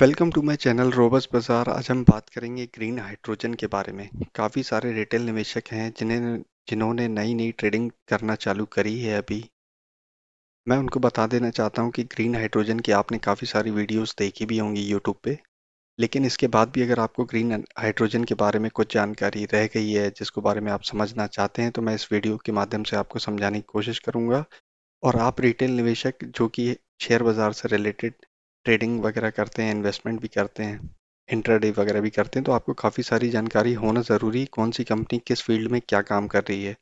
Welcome to my channel रोबस बाजार आज हम बात करेंगे ग्रीन हाइड्रोजन के बारे में काफ़ी सारे रिटेल निवेशक हैं जिन्हें जिन्होंने नई नई ट्रेडिंग करना चालू करी है अभी मैं उनको बता देना चाहता हूं कि ग्रीन हाइड्रोजन की आपने काफ़ी सारी वीडियोस देखी भी होंगी यूट्यूब पे लेकिन इसके बाद भी अगर आपको ग्रीन हाइड्रोजन के बारे में कुछ जानकारी रह गई है जिसको बारे में आप समझना चाहते हैं तो मैं इस वीडियो के माध्यम से आपको समझाने की कोशिश करूँगा और आप रिटेल निवेशक जो कि शेयर बाज़ार से रिलेटेड ट्रेडिंग वगैरह करते हैं इन्वेस्टमेंट भी करते हैं इंटरडे वगैरह भी करते हैं तो आपको काफ़ी सारी जानकारी होना ज़रूरी कौन सी कंपनी किस फील्ड में क्या काम कर रही है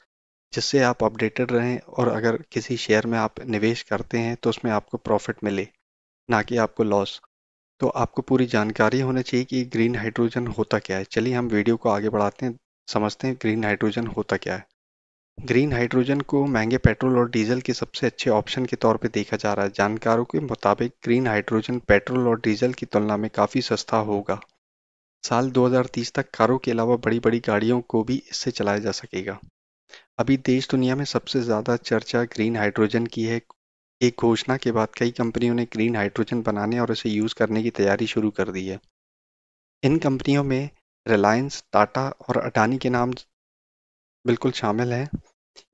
जिससे आप अपडेटेड रहें और अगर किसी शेयर में आप निवेश करते हैं तो उसमें आपको प्रॉफिट मिले ना कि आपको लॉस तो आपको पूरी जानकारी होनी चाहिए कि ग्रीन हाइड्रोजन होता क्या है चलिए हम वीडियो को आगे बढ़ाते हैं समझते हैं ग्रीन हाइड्रोजन होता क्या है ग्रीन हाइड्रोजन को महंगे पेट्रोल और डीजल के सबसे अच्छे ऑप्शन के तौर पर देखा जा रहा है। जानकारों के मुताबिक, ग्रीन हाइड्रोजन पेट्रोल और डीजल की तुलना में काफी सस्ता होगा। साल 2030 तक कारों के अलावा बड़ी-बड़ी गाड़ियों को भी इससे चलाया जा सकेगा। अभी देश-दुनिया में सबसे ज्यादा चर्चा ग्रीन हाइड्रोजन की है। एक घोषणा के बाद कई कंपनियों ने ग्रीन हाइड्रोजन बनाने और इसे यूज करने की तैयारी शुरू कर दी है। इन कंपनियों में रिलायंस, टाटा और अडानी के नाम बिल्कुल शामिल हैं।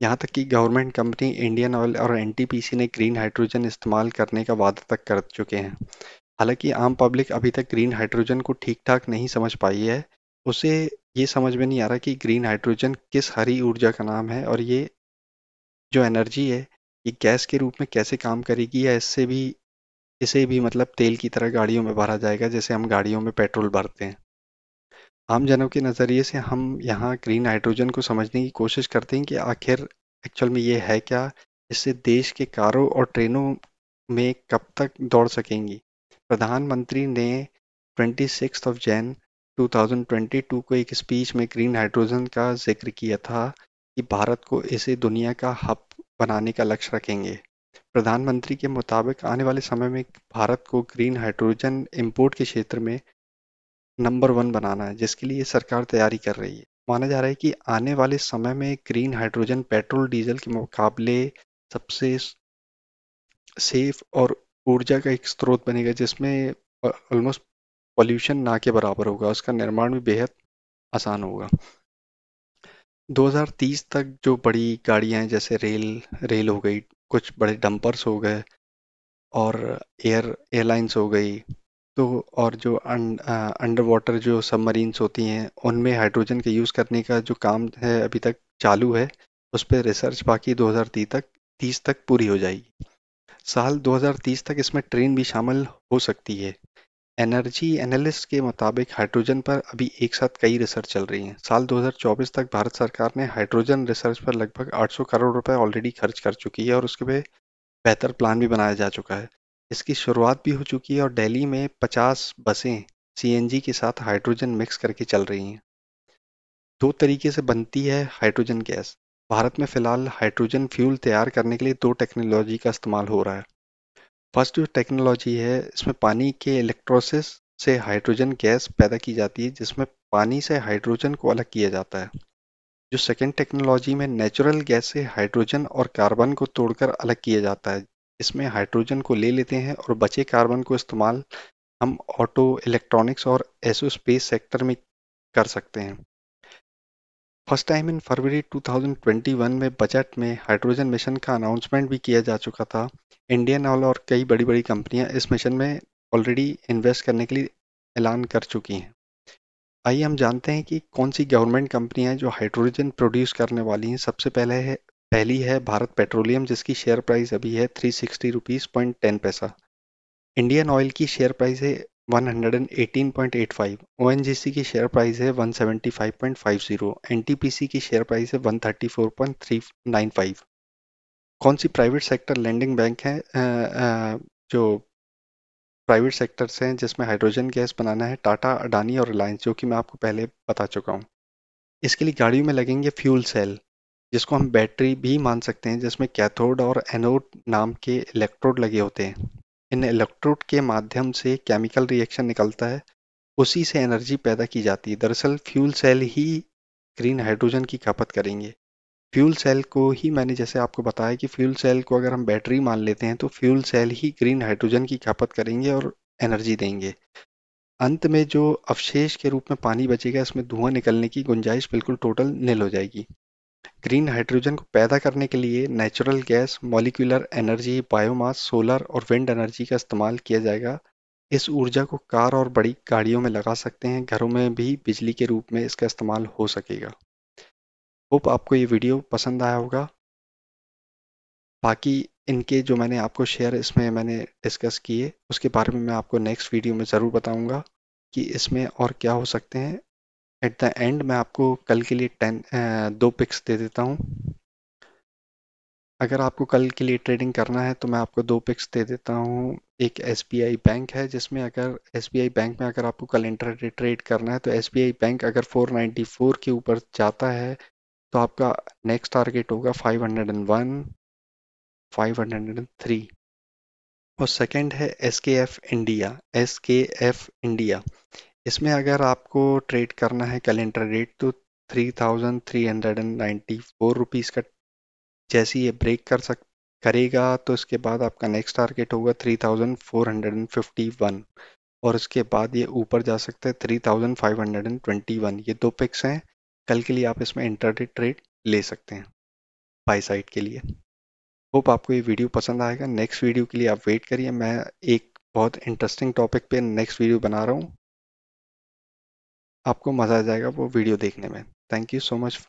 यहाँ तक कि गवर्नमेंट कंपनी इंडियन ऑयल और एनटीपीसी ने ग्रीन हाइड्रोजन इस्तेमाल करने का वादा तक कर चुके हैं हालांकि आम पब्लिक अभी तक ग्रीन हाइड्रोजन को ठीक ठाक नहीं समझ पाई है उसे ये समझ में नहीं आ रहा कि ग्रीन हाइड्रोजन किस हरी ऊर्जा का नाम है और ये जो एनर्जी है ये गैस के रूप में कैसे काम करेगी या इससे भी इसे भी मतलब तेल की तरह गाड़ियों में भरा जाएगा जैसे हम गाड़ियों में पेट्रोल भरते हैं आम जनों के नज़रिए से हम यहाँ ग्रीन हाइड्रोजन को समझने की कोशिश करते हैं कि आखिर एक्चुअल में ये है क्या इससे देश के कारों और ट्रेनों में कब तक दौड़ सकेंगी प्रधानमंत्री ने ट्वेंटी सिक्स ऑफ जैन 2022 को एक स्पीच में ग्रीन हाइड्रोजन का जिक्र किया था कि भारत को इसे दुनिया का हब बनाने का लक्ष्य रखेंगे प्रधानमंत्री के मुताबिक आने वाले समय में भारत को ग्रीन हाइड्रोजन इंपोर्ट के क्षेत्र में नंबर वन बनाना है जिसके लिए सरकार तैयारी कर रही है माना जा रहा है कि आने वाले समय में ग्रीन हाइड्रोजन पेट्रोल डीजल के मुकाबले सबसे सेफ और ऊर्जा का एक स्रोत बनेगा जिसमें ऑलमोस्ट पॉल्यूशन ना के बराबर होगा उसका निर्माण भी बेहद आसान होगा 2030 तक जो बड़ी गाड़ियां हैं जैसे रेल रेल हो गई कुछ बड़े डंपर्स हो गए और एयर एयरलाइंस हो गई तो और जो अंडर वाटर जो सबमरीन्स होती हैं उनमें हाइड्रोजन के यूज़ करने का जो काम है अभी तक चालू है उस पर रिसर्च बाकी 2030 तक तीस तक पूरी हो जाएगी साल 2030 तक इसमें ट्रेन भी शामिल हो सकती है एनर्जी एनालिस्ट के मुताबिक हाइड्रोजन पर अभी एक साथ कई रिसर्च चल रही हैं साल 2024 तक भारत सरकार ने हाइड्रोजन रिसर्च पर लगभग 800 करोड़ रुपए ऑलरेडी खर्च कर चुकी है और उसके पे बेहतर प्लान भी बनाया जा चुका है इसकी शुरुआत भी हो चुकी है और दिल्ली में 50 बसें सीएनजी के साथ हाइड्रोजन मिक्स करके चल रही हैं दो तरीके से बनती है हाइड्रोजन गैस भारत में फिलहाल हाइड्रोजन फ्यूल तैयार करने के लिए दो टेक्नोलॉजी का इस्तेमाल हो रहा है फर्स्ट जो टेक्नोलॉजी है इसमें पानी के इलेक्ट्रोसिस से हाइड्रोजन गैस पैदा की जाती है जिसमें पानी से हाइड्रोजन को अलग किया जाता है जो सेकेंड टेक्नोलॉजी में नेचुरल गैस से हाइड्रोजन और कार्बन को तोड़कर अलग किया जाता है इसमें हाइड्रोजन को ले लेते हैं और बचे कार्बन को इस्तेमाल हम ऑटो इलेक्ट्रॉनिक्स और एसो स्पेस सेक्टर में कर सकते हैं फर्स्ट टाइम इन फरवरी 2021 में बजट में हाइड्रोजन मिशन का अनाउंसमेंट भी किया जा चुका था इंडियन ऑयल और कई बड़ी बड़ी कंपनियां इस मिशन में ऑलरेडी इन्वेस्ट करने के लिए ऐलान कर चुकी हैं आइए हम जानते हैं कि कौन सी गवर्नमेंट कंपनियां जो हाइड्रोजन प्रोड्यूस करने वाली हैं सबसे पहले है पहली है भारत पेट्रोलियम जिसकी शेयर प्राइस अभी है three sixty rupees point ten पैसा इंडियन ऑयल की शेयर प्राइस है one hundred and eighteen point eight five O N G C की शेयर प्राइस है one seventy five point five zero N T P C की share price है one thirty four point three nine five कौन सी private sector lending bank है जो private sectors हैं जिसमें हाइड्रोजन गैस बनाना है टाटा अडानी और रिलायंस जो कि मैं आपको पहले बता चुका हूँ इसके लिए गाड़ियों में लगेंगे फ्यूल सेल जिसको हम बैटरी भी मान सकते हैं जिसमें कैथोड और एनोड नाम के इलेक्ट्रोड लगे होते हैं इन इलेक्ट्रोड के माध्यम से केमिकल रिएक्शन निकलता है उसी से एनर्जी पैदा की जाती है दरअसल फ्यूल सेल ही ग्रीन हाइड्रोजन की खपत करेंगे फ्यूल सेल को ही मैंने जैसे आपको बताया कि फ्यूल सेल को अगर हम बैटरी मान लेते हैं तो फ्यूल सेल ही ग्रीन हाइड्रोजन की खपत करेंगे और एनर्जी देंगे अंत में जो अवशेष के रूप में पानी बचेगा इसमें धुआं निकलने की गुंजाइश बिल्कुल टोटल निल हो जाएगी ग्रीन हाइड्रोजन को पैदा करने के लिए natural gas, molecular energy, biomass, solar और विंड एनर्जी का इस्तेमाल किया जाएगा। इस ऊर्जा को कार और बड़ी गाड़ियों में लगा सकते हैं। घरों में भी बिजली के रूप में इसका इस्तेमाल हो सकेगा। होप आपको ये वीडियो पसंद आया होगा। बाकी इनके जो मैंने आपको शेयर इसमें मैंने डिस्कस किए उसके बारे में मैं आपको नेक्स्ट वीडियो में ज़रूर बताऊँगा कि इसमें और क्या हो सकते हैं एट द एंड मैं आपको कल के लिए टेन दो पिक्स दे देता हूँ अगर आपको कल के लिए ट्रेडिंग करना है तो मैं आपको दो पिक्स दे देता हूँ एक एस बैंक है जिसमें अगर एस बैंक में अगर आपको कल इंटर ट्रेड करना है तो एस बैंक अगर 494 के ऊपर जाता है तो आपका नेक्स्ट टारगेट होगा 501, 503 और सेकंड है एस इंडिया एस इंडिया इसमें अगर आपको ट्रेड करना है कैलेंडर रेट तो three thousand three hundred and ninety four rupees का जैसे ये ब्रेक कर सक करेगा तो इसके बाद आपका नेक्स्ट टारगेट होगा three thousand four hundred and fifty one और उसके बाद ये ऊपर जा सकता है three thousand five hundred and twenty one ये दो पिक्स हैं कल के लिए आप इसमें इंटरडे ट्रेड ले सकते हैं बाई साइड के लिए होप आपको ये वीडियो पसंद आएगा नेक्स्ट वीडियो के लिए आप वेट करिए मैं एक बहुत इंटरेस्टिंग टॉपिक पे नेक्स्ट वीडियो बना रहा हूँ आपको मज़ा आ जाएगा वो वीडियो देखने में थैंक यू सो मच